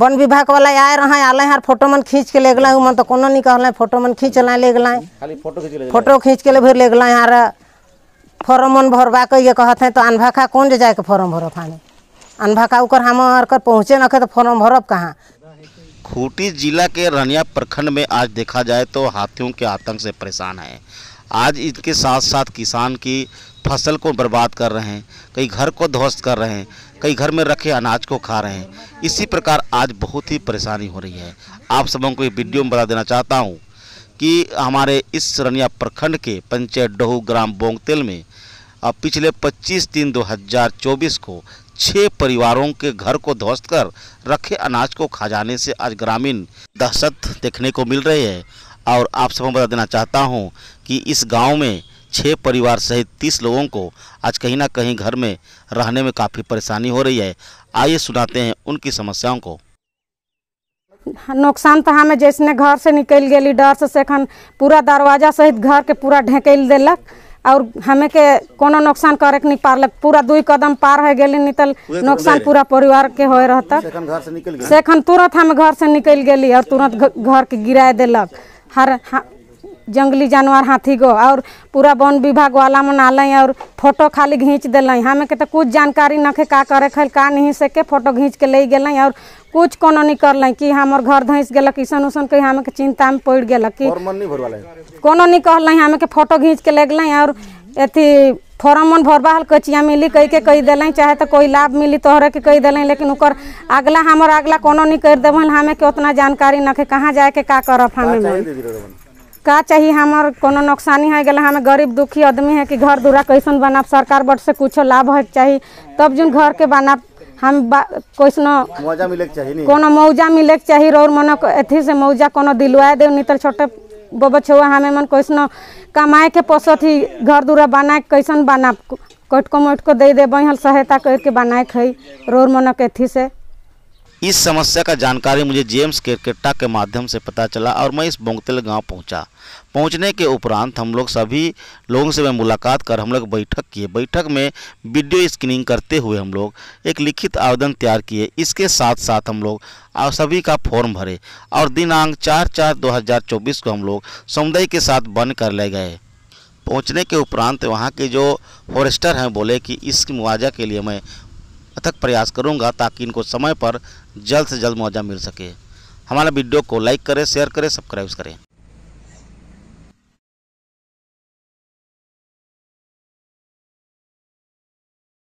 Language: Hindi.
वन विभाग वाला आए रहा आल हर फोटो मन खींच के ले गए मन तो कोनो नहीं कहल फोटो मन खींच लाए ले गए फोटो खींच के ले फिर ले गए हर फॉर्म उन भरवा के ये कहते हैं तो अनभाखा कौन जाए के फॉर्म भरो हानि अनभाखा उकर हम कर पहुँचे नखे तो फॉर्म भरब कहाँ खूंटी जिला के रनिया प्रखंड में आज देखा जाए तो हाथियों के आतंक से परेशान हैं आज इनके साथ साथ किसान की फसल को बर्बाद कर रहे हैं कई घर को ध्वस्त कर रहे हैं कई घर में रखे अनाज को खा रहे हैं इसी प्रकार आज बहुत ही परेशानी हो रही है आप सब को ये वीडियो में बता देना चाहता हूँ कि हमारे इस रनिया प्रखंड के पंचायत डहू ग्राम बोंगतेल में पिछले 25 तीन 2024 को छह परिवारों के घर को ध्वस्त कर रखे अनाज को खा जाने से आज ग्रामीण दहशत देखने को मिल रही है और आप सबको बता देना चाहता हूं कि इस गांव में छः परिवार सहित तीस लोगों को आज कहीं ना कहीं घर में रहने में काफ़ी परेशानी हो रही है आइए सुनाते हैं उनकी समस्याओं को नुकसान तो हमें जैसे घर से निकल गई डर से पूरा दरवाजा सहित घर के पूरा ढेकल दिलक और हमें के कोनो नुकसान करे नहीं पार पूरा दुई कदम पार है गेली नहीं तल तो नुकसान पूरा परिवार के होए रहता से सेखन तुरंत हम घर से निकल गली और तुरंत घर के गिरा दिलक हर जंगली जानवर हाथी गो और पूरा वन विभाग वाला मन आल और फोटो खाली घींच दिल हमें के तो कुछ जानकारी नखे का करे खल का नहीं सके फोटो घींच के ले गल और कुछ कोनो नहीं लें कि हमारे घर धंस गल ईसन उसन कहीं हमें चिंता में पड़ गल कि कोनो नहीं कहल हमें के फोटो घींच के ले गल और अथी फॉर्म मन भरवा हल कचिया मिली कह के कही दिल चाहे तो कोई लाभ मिली तोहरे के कही दिल लेकिन उकर अगला हमार अगला कोनो नहीं कर देव हमें के उतना जानकारी न कहाँ जाए के का करब हमें का चाहिए हमार कोनो नुकसानी है गला हमें गरीब दुखी आदमी है कि घर दूरा कैसन बनाब सरकार बट से कुछ लाभ है चाहिए तब जो घर के बनाब हम कोनो मिले चाहिए कोनो मौजा मिले चाहिए और मन एथी से मौजा कोनो दिलवाए दे नहीं तो छोटे बबा छुआ हमें मन कैसनो कमाए के पोसत घर दूरा बनाए कैसन बना कटको मोटको दे देव सहायता करके बनाए खई रोर मन के से इस समस्या का जानकारी मुझे जेम्स क्रिकेटा के माध्यम से पता चला और मैं इस बोंगतेल गांव पहुंचा पहुंचने के उपरांत हम लोग सभी लोगों से मैं मुलाकात कर हम लोग बैठक किए बैठक में वीडियो स्क्रीनिंग करते हुए हम लोग एक लिखित आवेदन तैयार किए इसके साथ साथ हम लोग और सभी का फॉर्म भरे और दिनांक चार चार दो हज़ार चौबीस को हम लोग समुदाय के साथ बंद कर ले गए पहुँचने के उपरांत वहाँ के जो फॉरेस्टर हैं बोले कि इस मुआवजा के लिए मैं अथक प्रयास करूँगा ताकि इनको समय पर जल्द से जल्द मुआवजा मिल सके हमारा वीडियो को लाइक करें शेयर करें सब्सक्राइब करें